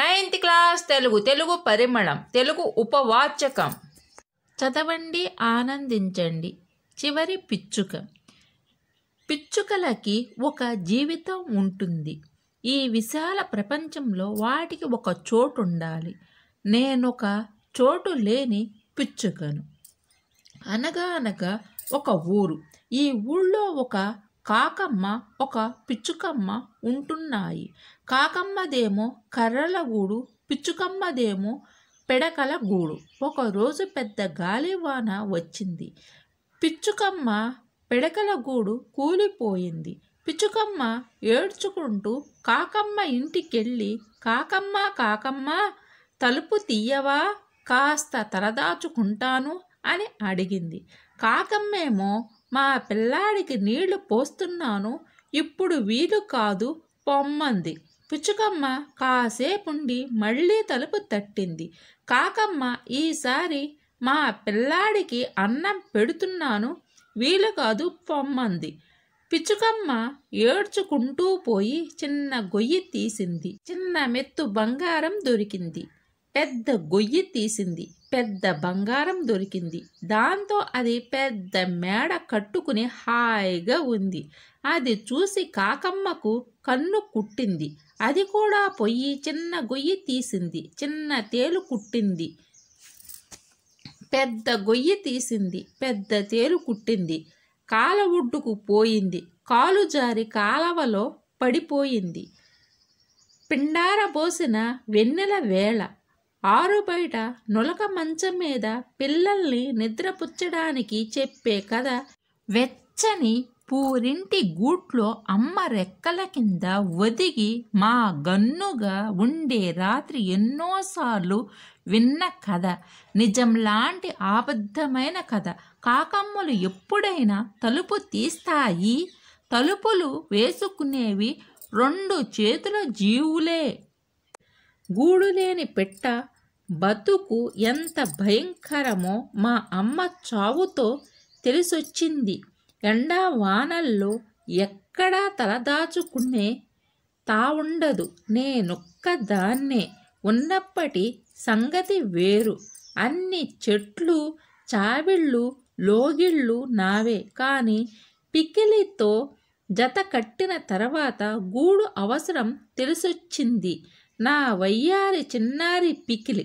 ninth class Telugu Telugu పరిమళం తెలుగు ఉపవాచకం చదవండి ఆనందించండి చివరి పిచ్చుక పిచ్చుకలకి ఒక జీవితం ఉంటుంది ఈ విశాల ప్రపంచంలో వాటికి ఒక చోటు ఉండాలి నేనొక చోటు లేని పిచ్చుకను అనగా అనగా ఒక ఊరు ఈ ఊళ్ళో ఒక కాకమ్మ ఒక పిచ్చుకమ్మ ఉంటున్నాయి కాకమ్మదేమో కర్రల గూడు పిచ్చుకమ్మదేమో పెడకల గూడు ఒకరోజు పెద్ద గాలివాన వచ్చింది పిచ్చుకమ్మ పెడకల గూడు కూలిపోయింది పిచ్చుకమ్మ ఏడ్చుకుంటూ కాకమ్మ ఇంటికెళ్ళి కాకమ్మ కాకమ్మ తలుపు తీయవా కాస్త తలదాచుకుంటాను అని అడిగింది కాకమ్మేమో మా పిల్లాడికి నీళ్లు పోస్తున్నాను ఇప్పుడు వీలు కాదు పొమ్మంది పుచ్చుకమ్మ కాసేపుండి మళ్ళీ తలుపు తట్టింది కాకమ్మ ఈసారి మా పిల్లాడికి అన్నం పెడుతున్నాను వీలు కాదు పొమ్మంది పిచ్చుకమ్మ ఏడ్చుకుంటూ పోయి చిన్న గొయ్యి తీసింది చిన్న మెత్తు బంగారం దొరికింది పెద్ద గొయ్యి తీసింది పెద్ద బంగారం దొరికింది దాంతో అది పెద్ద మేడ కట్టుకుని హాయిగా ఉంది అది చూసి కాకమ్మకు కన్ను కుట్టింది అది కూడా పొయ్యి చిన్న గొయ్యి తీసింది చిన్న తేలు కుట్టింది పెద్ద గొయ్యి తీసింది పెద్ద తేలు కుట్టింది కాల ఒడ్డుకు పోయింది కాలు జారి కాలవలో పడిపోయింది పిండార పోసిన వెన్నెల వేళ ఆరు బయట నులక మంచం మీద పిల్లల్ని నిద్రపుచ్చడానికి చెప్పే కథ వెచ్చని పూరింటి గూట్లో అమ్మ రెక్కల కింద ఒదిగి మా గన్నుగా ఉండే రాత్రి ఎన్నోసార్లు విన్న కథ నిజం లాంటి ఆబద్ధమైన కథ కాకమ్మలు ఎప్పుడైనా తలుపు తీస్తాయి తలుపులు వేసుకునేవి రెండు చేతుల జీవులే గూడు లేని పెట్ట బతుకు ఎంత భయంకరమో మా అమ్మ చావుతో తెలిసొచ్చింది ఎండా వానల్లో ఎక్కడా తలదాచుకునే తావుండదు దాన్నే ఉన్నప్పటి సంగతి వేరు అన్ని చెట్లు చావిళ్ళు లోగిళ్ళు నావే కానీ పికిలితో జత కట్టిన తర్వాత గూడు అవసరం తెలిసొచ్చింది నా వయ్యారి చిన్నారి పికిలి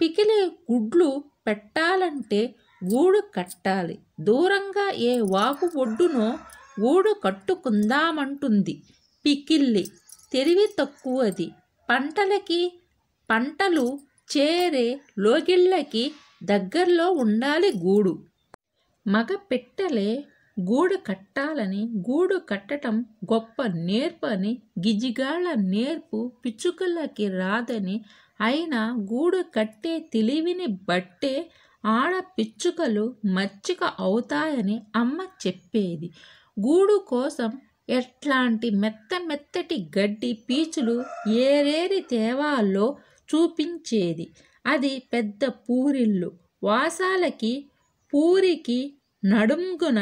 పికిలే గుడ్లు పెట్టాలంటే గూడు కట్టాలి దూరంగా ఏ వాగు ఒడ్డునో గూడు కట్టుకుందామంటుంది పికిల్లి తెరివి తక్కువది పంటలకి పంటలు చేరే లోగిళ్ళకి దగ్గరలో ఉండాలి గూడు మగ పెట్టలే గూడు కట్టాలని గూడు కట్టడం గొప్ప నేర్పు అని గిజిగాళ్ళ నేర్పు పిచ్చుకలకి రాదని అయినా గూడు కట్టే తెలివిని బట్టే ఆడ పిచ్చుకలు మచ్చిక అవుతాయని అమ్మ చెప్పేది గూడు కోసం ఎట్లాంటి మెత్త మెత్తటి గడ్డి పీచులు ఏరేరి తేవాల్లో చూపించేది అది పెద్ద పూరిల్లు వాసాలకి పూరికి నడుంగున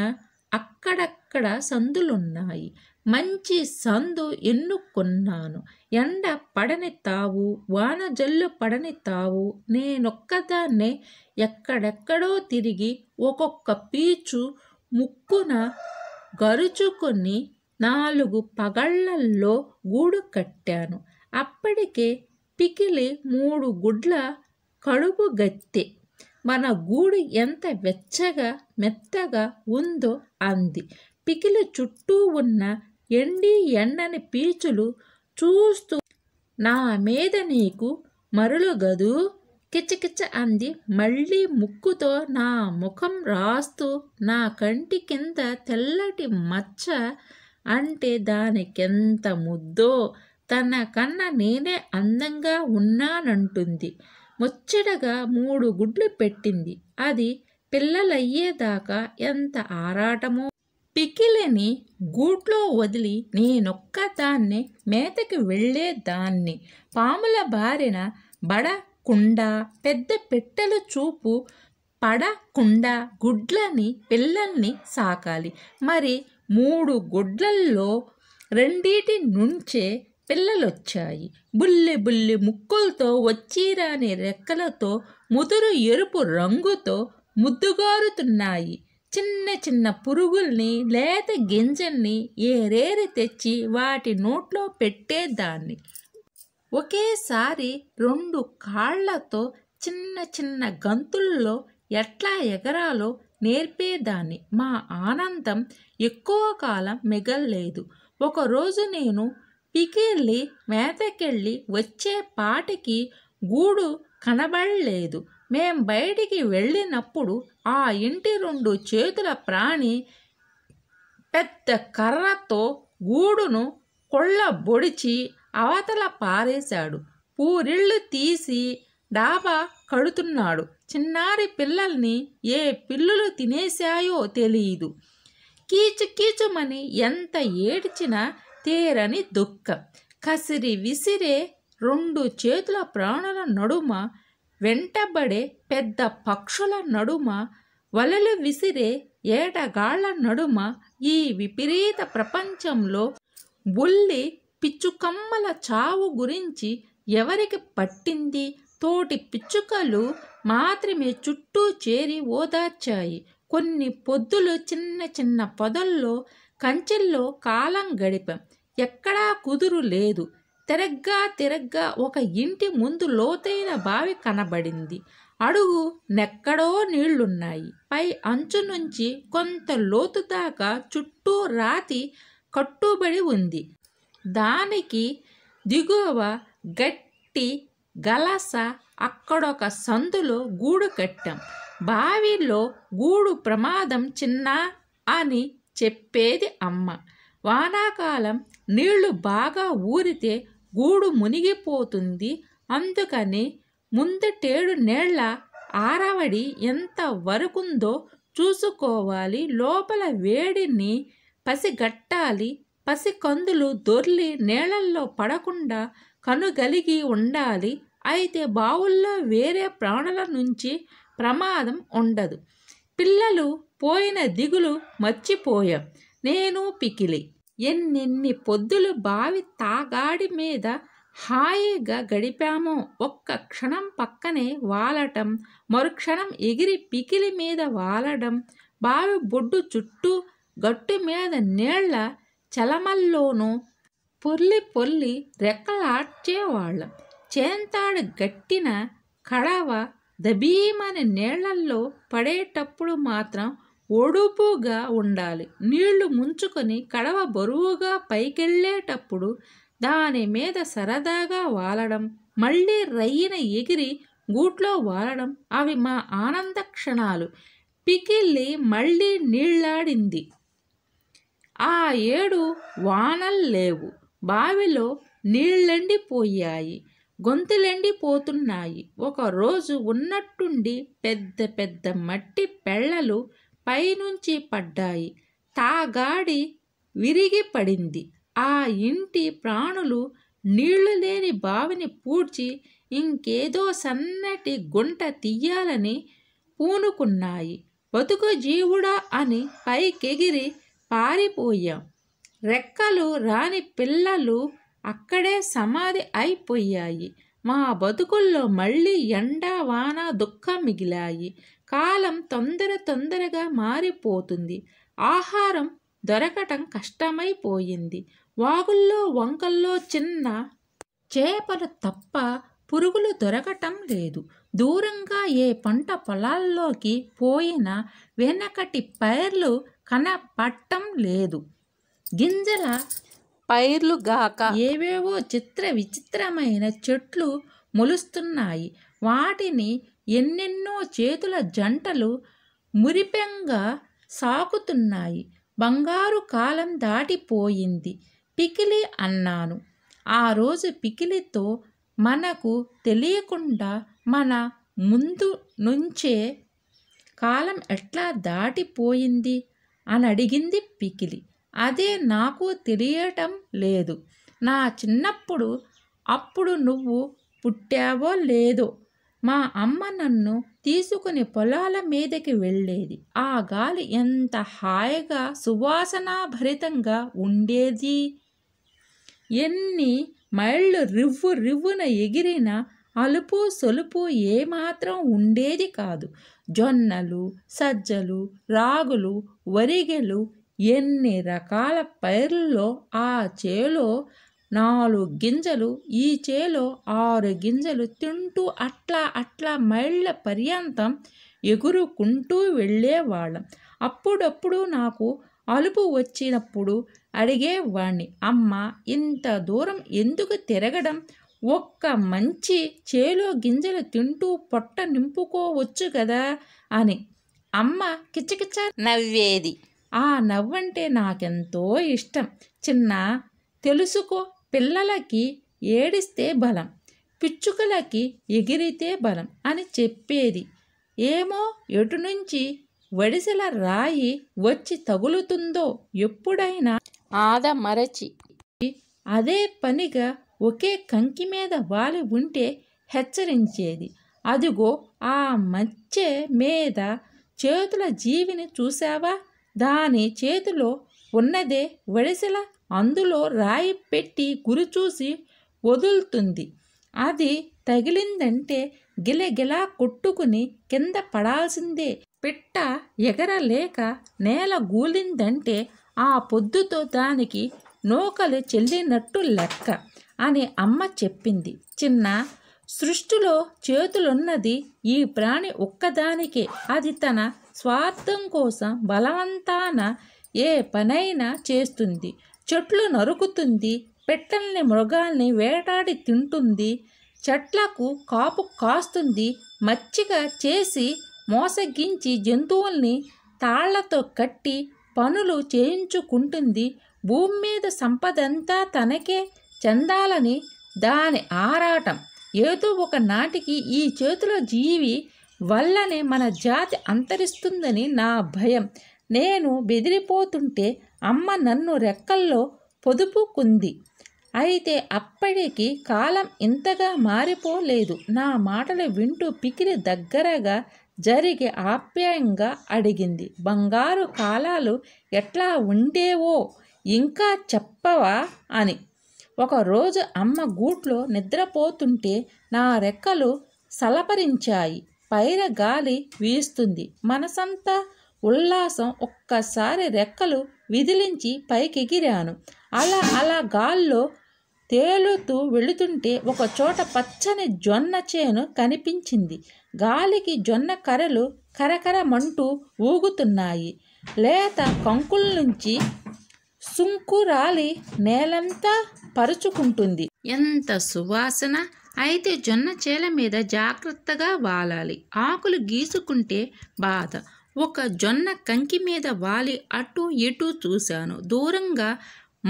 అక్కడక్కడ సందులున్నాయి మంచి సందు ఎన్నుకున్నాను ఎండ పడని తావు వాన జల్లు పడని తావు నేనొక్కదాన్నే ఎక్కడెక్కడో తిరిగి ఒక్కొక్క పీచు ముక్కున గరుచుకొని నాలుగు పగళ్లల్లో గూడు కట్టాను అప్పటికే పికిలి మూడు గుడ్ల కడుపు గత్తె మన గూడు ఎంత వెచ్చగా మెత్తగా ఉందో అంది పికిలి చుట్టూ ఉన్న ఎండి ఎండని పీచులు చూస్తూ నా మీద నీకు గదు కిచకిచ అంది మళ్ళీ ముక్కుతో నా ముఖం రాస్తూ నా కంటి కింద తెల్లటి మచ్చ అంటే దానికెంత ముద్దో తన కన్న నేనే అందంగా ఉన్నానంటుంది ముచ్చటగా మూడు గుడ్లు పెట్టింది అది పిల్లలయ్యేదాకా ఎంత ఆరాటమో పికిలిని గూట్లో వదిలి నేనొక్క దాన్ని మేతకి వెళ్ళేదాన్ని పాముల బారిన బడకుండా పెద్ద పెట్టెల చూపు పడకుండా గుడ్లని పిల్లల్ని సాకాలి మరి మూడు గుడ్లల్లో రెండిటి నుంచే పిల్లలొచ్చాయి బుల్లి బుల్లి ముక్కులతో వచ్చిరాని రెక్కలతో ముదురు ఎరుపు రంగుతో ముద్దుగారుతున్నాయి చిన్న చిన్న పురుగుల్ని లేత గింజల్ని ఏరేరి తెచ్చి వాటి నోట్లో పెట్టేదాన్ని ఒకేసారి రెండు కాళ్లతో చిన్న చిన్న గంతుల్లో ఎట్లా ఎగరాలో నేర్పేదాన్ని మా ఆనందం ఎక్కువ కాలం మిగల్లేదు ఒకరోజు నేను పికెళ్ళి మేతకెళ్ళి వచ్చే పాటికి గూడు కనబడలేదు మేం బయటికి వెళ్ళినప్పుడు ఆ ఇంటి రెండు చేతుల ప్రాణి పెద్ద కర్రతో గూడును కొళ్ళబొడిచి అవతల పారేశాడు పూరిళ్ళు తీసి డాబా కడుతున్నాడు చిన్నారి పిల్లల్ని ఏ పిల్లులు తినేశాయో తెలియదు కీచు కీచుమని ఎంత ఏడ్చినా తేరని దుఃఖం కసిరి విసిరే రెండు చేతుల ప్రాణుల నడుమ వెంటబడే పెద్ద పక్షుల నడుమ వలలు విసిరే ఏడగాళ్ల నడుమ ఈ విపరీత ప్రపంచంలో బుల్లి పిచ్చుకమ్మల చావు గురించి ఎవరికి పట్టింది తోటి పిచ్చుకలు మాత్రమే చుట్టూ చేరి ఓదార్చాయి కొన్ని పొద్దులు చిన్న చిన్న పొదల్లో కంచెల్లో కాలం గడిపాం ఎక్కడా కుదురు లేదు తిరగ్గా తిరగ్గా ఒక ఇంటి ముందు లోతైన బావి కనబడింది అడుగు నెక్కడో నీళ్లున్నాయి పై అంచు నుంచి కొంత లోతు దాకా చుట్టూ రాతి కట్టుబడి ఉంది దానికి దిగువ గట్టి గలస అక్కడొక సందులో గూడు కట్టాం బావిలో గూడు ప్రమాదం చిన్న అని చెప్పేది అమ్మ వానాకాలం నీళ్లు బాగా ఊరితే గూడు మునిగిపోతుంది అందుకని ముందటేడు నేళ్ల ఆరవడి ఎంత వరకుందో చూసుకోవాలి లోపల వేడిని పసిగట్టాలి పసి కందులు దొర్లి నీళ్ళల్లో పడకుండా కనుగలిగి ఉండాలి అయితే బావుల్లో వేరే ప్రాణుల నుంచి ప్రమాదం ఉండదు పిల్లలు పోయిన దిగులు మర్చిపోయాం నేను పికిలి ఎన్నెన్ని పొద్దులు బావి తాగాడి మీద హాయిగా గడిపామో ఒక్క క్షణం పక్కనే వాలటం మరుక్షణం ఎగిరి పికిలి మీద వాలడం బావి బొడ్డు చుట్టూ గట్టు మీద నీళ్ల చలమల్లోనూ పొర్లి పొర్లి రెక్కలాడ్చేవాళ్ళం చేంతాడు గట్టిన కడవ దబీమని నీళ్లల్లో పడేటప్పుడు మాత్రం ఒడుపుగా ఉండాలి నీళ్లు ముంచుకొని కడవ బరువుగా పైకెళ్ళేటప్పుడు దాని మీద సరదాగా వాలడం మళ్ళీ రయ్యిన ఎగిరి గూట్లో వాలడం అవి మా ఆనంద క్షణాలు పికిల్లి మళ్ళీ నీళ్లాడింది ఆ ఏడు వానల్లేవు బావిలో నీళ్ళెండిపోయాయి గొంతులెండిపోతున్నాయి ఒకరోజు ఉన్నట్టుండి పెద్ద పెద్ద మట్టి పెళ్ళలు పైనుంచి పడ్డాయి తాగాడి విరిగి పడింది ఆ ఇంటి ప్రాణులు నీళ్లు లేని బావిని పూడ్చి ఇంకేదో సన్నటి గుంట తీయాలని పూనుకున్నాయి బతుకు జీవుడా అని పైకెగిరి పారిపోయాం రెక్కలు రాని పిల్లలు అక్కడే సమాధి అయిపోయాయి మా బతుకుల్లో మళ్ళీ ఎండ వాన దుఃఖం మిగిలాయి కాలం తొందర తొందరగా మారిపోతుంది ఆహారం దొరకటం కష్టమైపోయింది వాగుల్లో వంకల్లో చిన్న చేపలు తప్ప పురుగులు దొరకటం లేదు దూరంగా ఏ పంట పొలాల్లోకి పోయినా వెనకటి పైర్లు కనపట్టం లేదు గింజల పైర్లు గాక ఏవేవో చిత్ర విచిత్రమైన చెట్లు మొలుస్తున్నాయి వాటిని ఎన్నెన్నో చేతుల జంటలు మురిపెంగా సాకుతున్నాయి బంగారు కాలం దాటిపోయింది పికిలి అన్నాను ఆ రోజు పికిలితో మనకు తెలియకుండా మన ముందు నుంచే కాలం ఎట్లా దాటిపోయింది అని అడిగింది పికిలి అదే నాకు తెలియటం లేదు నా చిన్నప్పుడు అప్పుడు నువ్వు పుట్టావో లేదో మా అమ్మ నన్ను తీసుకుని పొలాల మీదకి వెళ్ళేది ఆ గాలి ఎంత హాయిగా సువాసనాభరితంగా ఉండేది ఎన్ని మైళ్ళు రివ్వు రివ్వున ఎగిరిన అలుపు సొలుపు ఏమాత్రం ఉండేది కాదు జొన్నలు సజ్జలు రాగులు వరిగెలు ఎన్ని రకాల పైర్లలో ఆ చేలో నాలుగు గింజలు ఈ చేలో ఆరు గింజలు తింటూ అట్లా అట్లా మైళ్ళ పర్యంతం ఎగురుకుంటూ వెళ్ళేవాళ్ళం అప్పుడప్పుడు నాకు అలుపు వచ్చినప్పుడు అడిగేవాణ్ణి అమ్మ ఇంత దూరం ఎందుకు తిరగడం ఒక్క మంచి చేలో గింజలు తింటూ పొట్ట నింపుకోవచ్చు కదా అని అమ్మ కిచకిచ నవ్వేది ఆ నవ్వంటే నాకెంతో ఇష్టం చిన్న తెలుసుకో పిల్లలకి ఏడిస్తే బలం పిచ్చుకలకి ఎగిరితే బలం అని చెప్పేది ఏమో ఎటు నుంచి వడిసెల రాయి వచ్చి తగులుతుందో ఎప్పుడైనా ఆద మరచి అదే పనిగా ఒకే కంకి మీద వాలి ఉంటే హెచ్చరించేది అదిగో ఆ మచ్చె మీద చేతుల జీవిని చూశావా దాని చేతిలో ఉన్నదే వడిసెల అందులో రాయి పెట్టి గురిచూసి వదులుతుంది అది తగిలిందంటే గిలగిలా కొట్టుకుని కింద పడాల్సిందే పిట్ట ఎగరలేక నేల గూలిందంటే ఆ పొద్దుతో దానికి నూకలు చెల్లినట్టు లెక్క అని అమ్మ చెప్పింది చిన్న సృష్టిలో చేతులున్నది ఈ ప్రాణి ఒక్కదానికే అది తన స్వార్థం కోసం బలవంతాన ఏ పనైనా చేస్తుంది చెట్లు నరుకుతుంది పెట్టల్ని మృగాల్ని వేటాడి తింటుంది చెట్లకు కాపు కాస్తుంది మచ్చిక చేసి మోసగించి జంతువుల్ని తాళ్లతో కట్టి పనులు చేయించుకుంటుంది భూమి మీద సంపదంతా తనకే చెందాలని దాని ఆరాటం ఏదో ఒక నాటికి ఈ చేతుల జీవి వల్లనే మన జాతి అంతరిస్తుందని నా భయం నేను బెదిరిపోతుంటే అమ్మ నన్ను రెక్కల్లో పొదుపుకుంది అయితే అప్పటికి కాలం ఇంతగా మారిపోలేదు నా మాటలు వింటూ పికిరి దగ్గరగా జరిగి ఆప్యాయంగా అడిగింది బంగారు కాలాలు ఎట్లా ఉండేవో ఇంకా చెప్పవా అని ఒకరోజు అమ్మ గూట్లో నిద్రపోతుంటే నా రెక్కలు సలపరించాయి పైర గాలి వీస్తుంది మనసంతా ఉల్లాసం ఒక్కసారి రెక్కలు విదిలించి పైకెగిరాను అలా అలా గాల్లో తేలుతూ వెళుతుంటే ఒక చోట పచ్చని జొన్న చేను కనిపించింది గాలికి జొన్న కర్రలు కరకరమంటూ ఊగుతున్నాయి లేత కంకుల నుంచి సుంకురాలి నేలంతా పరుచుకుంటుంది ఎంత సువాసన అయితే జొన్న చేల మీద జాగ్రత్తగా వాలాలి ఆకులు గీసుకుంటే బాధ ఒక జొన్న కంకి మీద వాలి అటు ఇటు చూశాను దూరంగా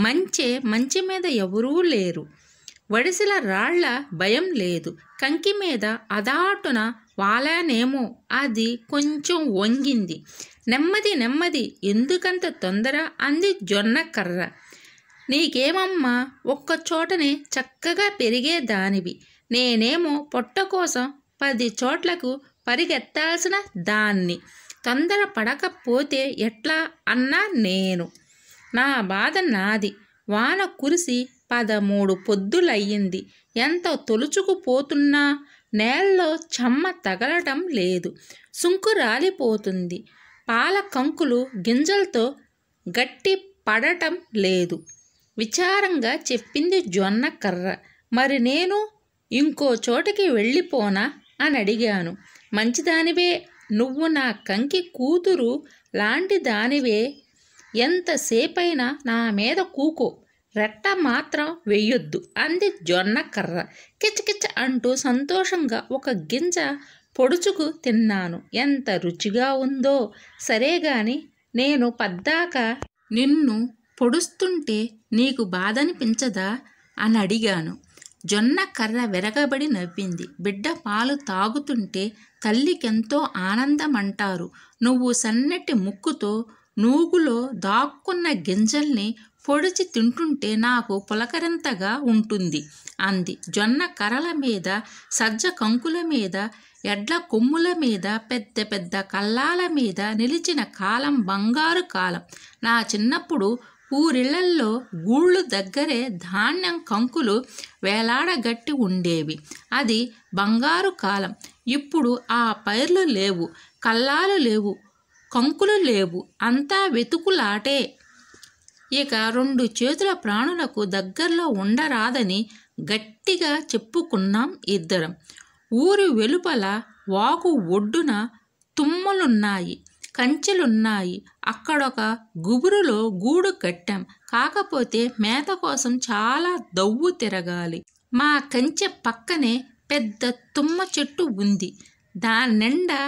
మంచే మంచి మీద ఎవరూ లేరు వడిసెల రాళ్ల భయం లేదు కంకి మీద అదాటున వాలానేమో అది కొంచెం వంగింది నెమ్మది నెమ్మది ఎందుకంత తొందర అంది జొన్న కర్ర నీకేమమ్మా ఒక్క చోటనే చక్కగా పెరిగేదానివి నేనేమో పొట్ట కోసం పది చోట్లకు పరిగెత్తాల్సిన దాన్ని తొందర పడకపోతే ఎట్లా అన్నా నేను నా బాధ నాది వాన కురిసి పదమూడు పొద్దులయ్యింది ఎంత తొలుచుకుపోతున్నా నేలలో చెమ్మ తగలటం లేదు సుంకు రాలిపోతుంది పాల కంకులు గింజలతో గట్టి పడటం లేదు విచారంగా చెప్పింది జొన్న కర్ర మరి నేను ఇంకో చోటకి వెళ్ళిపోనా అని అడిగాను మంచిదానివే నువ్వు నా కంకి కూతురు లాంటి దానివే ఎంతసేపైనా నా మీద కూకో రెట్ట మాత్రం వెయ్యొద్దు అంది జొన్న కర్ర కిచకిచ అంటూ సంతోషంగా ఒక గింజ పొడుచుకు తిన్నాను ఎంత రుచిగా ఉందో సరే గాని నేను పద్దాక నిన్ను పొడుస్తుంటే నీకు బాధనిపించదా అని అడిగాను జొన్న కర్ర వెరగబడి నవ్వింది బిడ్డ పాలు తాగుతుంటే తల్లికెంతో ఆనందమంటారు నువ్వు సన్నటి ముక్కుతో నూగులో దాక్కున్న గింజల్ని పొడిచి తింటుంటే నాకు పులకరింతగా ఉంటుంది అంది జొన్న కర్రల మీద సజ్జ కంకుల మీద ఎడ్ల కొమ్ముల మీద పెద్ద పెద్ద కళ్ళాల మీద నిలిచిన కాలం బంగారు కాలం నా చిన్నప్పుడు ఊరిళ్లల్లో గూళ్ళు దగ్గరే ధాన్యం కంకులు వేలాడగట్టి ఉండేవి అది బంగారు కాలం ఇప్పుడు ఆ పైర్లు లేవు కల్లాలు లేవు కంకులు లేవు అంతా వెతుకులాటే ఇక రెండు చేతుల ప్రాణులకు దగ్గరలో ఉండరాదని గట్టిగా చెప్పుకున్నాం ఇద్దరం ఊరి వెలుపల వాగు ఒడ్డున తుమ్మలున్నాయి కంచెలున్నాయి అక్కడొక గుబురులో గూడు కట్టాం కాకపోతే మేత కోసం చాలా దవ్వు తిరగాలి మా కంచె పక్కనే పెద్ద తుమ్మ చెట్టు ఉంది దాని నిండా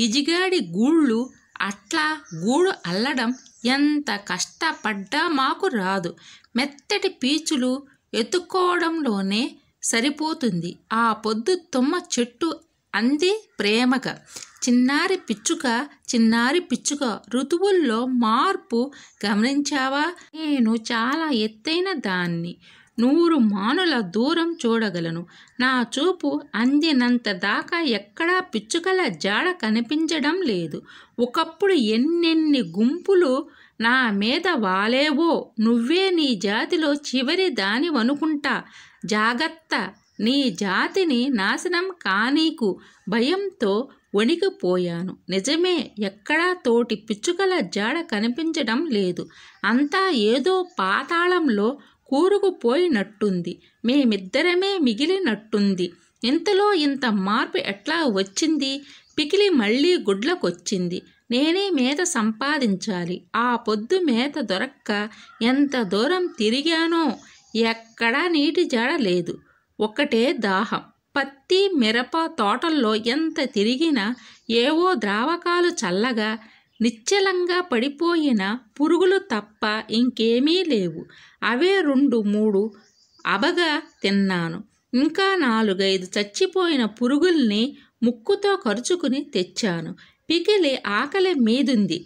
గిజిగాడి గూళ్ళు అట్లా గూడు అల్లడం ఎంత కష్టపడ్డా మాకు రాదు మెత్తటి పీచులు ఎత్తుకోవడంలోనే సరిపోతుంది ఆ పొద్దు తుమ్మ చెట్టు అంది ప్రేమగా చిన్నారి పిచ్చుక చిన్నారి పిచ్చుక ఋతువుల్లో మార్పు గమనించావా నేను చాలా ఎత్తైన దాన్ని నూరు మానుల దూరం చూడగలను నా చూపు అందినంత దాకా ఎక్కడా పిచ్చుకల జాడ కనిపించడం లేదు ఒకప్పుడు ఎన్నెన్ని గుంపులు నా మీద వాలేవో నువ్వే నీ జాతిలో చివరి దానివనుకుంటా జాగ్రత్త నీ జాతిని నాశనం కానీకు భయంతో వణికిపోయాను నిజమే ఎక్కడా తోటి పిచ్చుకల జాడ కనిపించడం లేదు అంతా ఏదో పాతాళంలో కూరుకుపోయినట్టుంది మేమిద్దరమే మిగిలినట్టుంది ఇంతలో ఇంత మార్పు ఎట్లా వచ్చింది పికిలి మళ్ళీ గుడ్లకొచ్చింది నేనే మేత సంపాదించాలి ఆ పొద్దు మేత దొరక్క ఎంత దూరం తిరిగానో ఎక్కడా నీటి జాడ లేదు ఒకటే దాహం పత్తి మిరప తోటల్లో ఎంత తిరిగినా ఏవో ద్రావకాలు చల్లగా నిశ్చలంగా పడిపోయిన పురుగులు తప్ప ఇంకేమీ లేవు అవే రెండు మూడు అబగా తిన్నాను ఇంకా నాలుగైదు చచ్చిపోయిన పురుగుల్ని ముక్కుతో ఖర్చుకుని తెచ్చాను పికిలి ఆకలి మీదుంది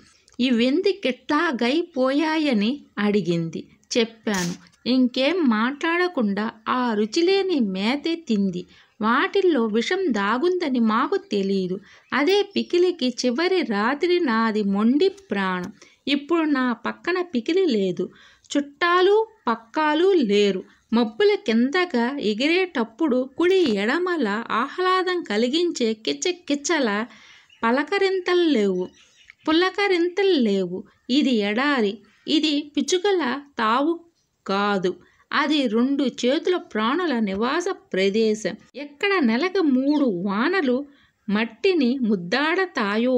ఇవెందుకిట్లాగైపోయాయని అడిగింది చెప్పాను ఇంకేం మాట్లాడకుండా ఆ రుచిలేని మేతే తింది వాటిల్లో విషం దాగుందని మాకు తెలియదు అదే పికిలికి చివరి రాత్రి నాది మొండి ప్రాణం ఇప్పుడు నా పక్కన పికిలి లేదు చుట్టాలు పక్కాలు లేరు మబ్బుల కిందగా ఎగిరేటప్పుడు కుడి ఎడమల ఆహ్లాదం కలిగించే కిచ్చల పలకరింతలు లేవు పులకరింతలు లేవు ఇది ఎడారి ఇది పిచుకల తావు కాదు అది రెండు చేతుల ప్రాణుల నివాస ప్రదేశం ఎక్కడ నెలకు మూడు వానలు మట్టిని ముద్దాడతాయో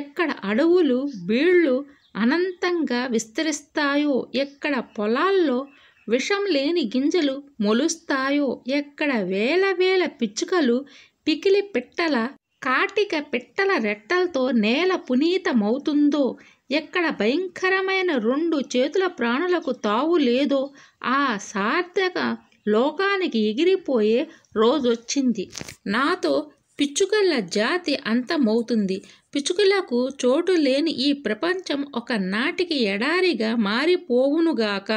ఎక్కడ అడవులు బీళ్ళు అనంతంగా విస్తరిస్తాయో ఎక్కడ పొలాల్లో విషం లేని గింజలు మొలుస్తాయో ఎక్కడ వేల వేల పిచ్చుకలు పికిలి పిట్టల కాటిక పిట్టల రెట్టలతో నేల పునీతమవుతుందో ఎక్కడ భయంకరమైన రెండు చేతుల ప్రాణులకు తావు లేదో ఆ సార్థక లోకానికి ఎగిరిపోయే రోజొచ్చింది నాతో పిచ్చుకల జాతి అంతమవుతుంది పిచ్చుకలకు చోటు లేని ఈ ప్రపంచం ఒక నాటికి ఎడారిగా మారిపోవునుగాక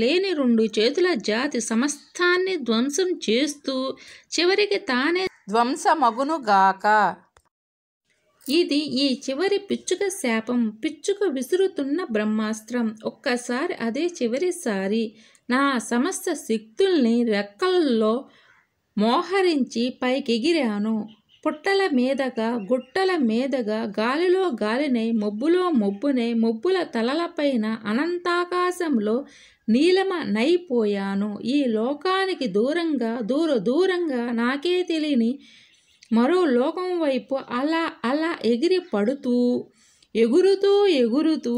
లేని రెండు చేతుల జాతి సమస్తాన్ని ధ్వంసం చేస్తూ చివరికి తానే ధ్వంసమగునుగాక ఇది ఈ చివరి పిచ్చుక శాపం పిచ్చుక విసురుతున్న బ్రహ్మాస్త్రం ఒక్కసారి అదే చివరిసారి నా సమస్త శక్తుల్ని రెక్కల్లో మోహరించి పైకెగిరాను పుట్టల మీదగా గుట్టల మీదగా గాలిలో గాలినై మబ్బులో మబ్బునై మబ్బుల తలలపైన అనంతాకాశంలో నీలమ నైపోయాను ఈ లోకానికి దూరంగా దూర దూరంగా నాకే తెలియని మరో లోకం వైపు అలా అలా ఎగిరి పడుతూ ఎగురుతూ ఎగురుతూ